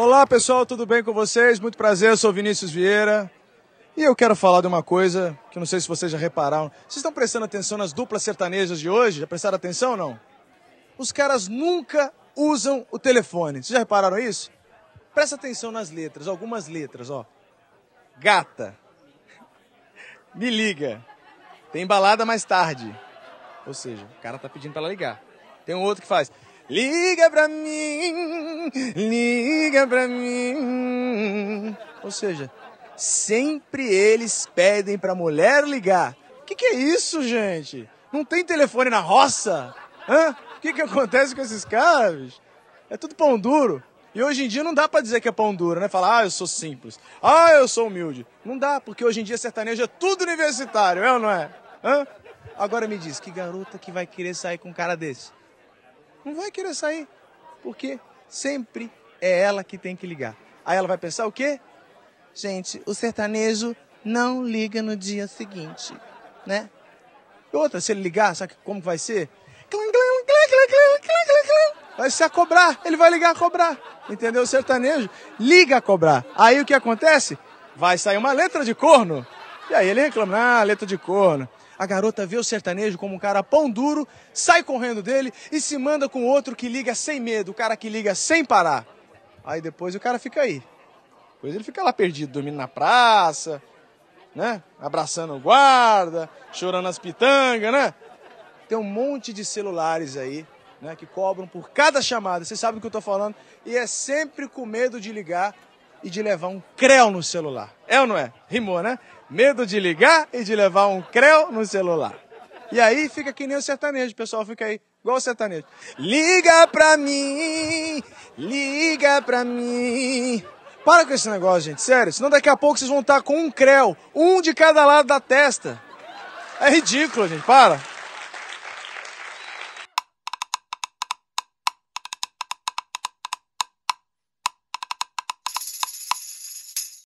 Olá pessoal, tudo bem com vocês? Muito prazer, eu sou Vinícius Vieira. E eu quero falar de uma coisa que não sei se vocês já repararam. Vocês estão prestando atenção nas duplas sertanejas de hoje? Já prestaram atenção ou não? Os caras nunca usam o telefone. Vocês já repararam isso? Presta atenção nas letras, algumas letras, ó. Gata. Me liga. Tem balada mais tarde. Ou seja, o cara tá pedindo para ela ligar. Tem um outro que faz. Liga pra mim, liga pra mim. Ou seja, sempre eles pedem pra mulher ligar. O que, que é isso, gente? Não tem telefone na roça? O que, que acontece com esses caras? É tudo pão duro. E hoje em dia não dá para dizer que é pão duro, né? Falar, ah, eu sou simples. Ah, eu sou humilde. Não dá, porque hoje em dia sertanejo é tudo universitário, é ou não é? Hã? Agora me diz, que garota que vai querer sair com um cara desse? Não vai querer sair, porque sempre é ela que tem que ligar. Aí ela vai pensar o quê? Gente, o sertanejo não liga no dia seguinte, né? outra, se ele ligar, sabe como vai ser? Vai ser a cobrar, ele vai ligar a cobrar. Entendeu? O sertanejo liga a cobrar. Aí o que acontece? Vai sair uma letra de corno. E aí ele reclama, ah, letra de corno. A garota vê o sertanejo como um cara pão duro, sai correndo dele e se manda com outro que liga sem medo, o cara que liga sem parar. Aí depois o cara fica aí. Depois ele fica lá perdido, dormindo na praça, né? Abraçando o guarda, chorando as pitangas, né? Tem um monte de celulares aí, né? Que cobram por cada chamada. Vocês sabem do que eu tô falando. E é sempre com medo de ligar e de levar um creu no celular. É ou não é? Rimou, né? Medo de ligar e de levar um creu no celular. E aí fica que nem o sertanejo, o pessoal fica aí, igual o sertanejo. Liga pra mim, liga pra mim. Para com esse negócio, gente, sério. Senão daqui a pouco vocês vão estar com um creu, um de cada lado da testa. É ridículo, gente, para.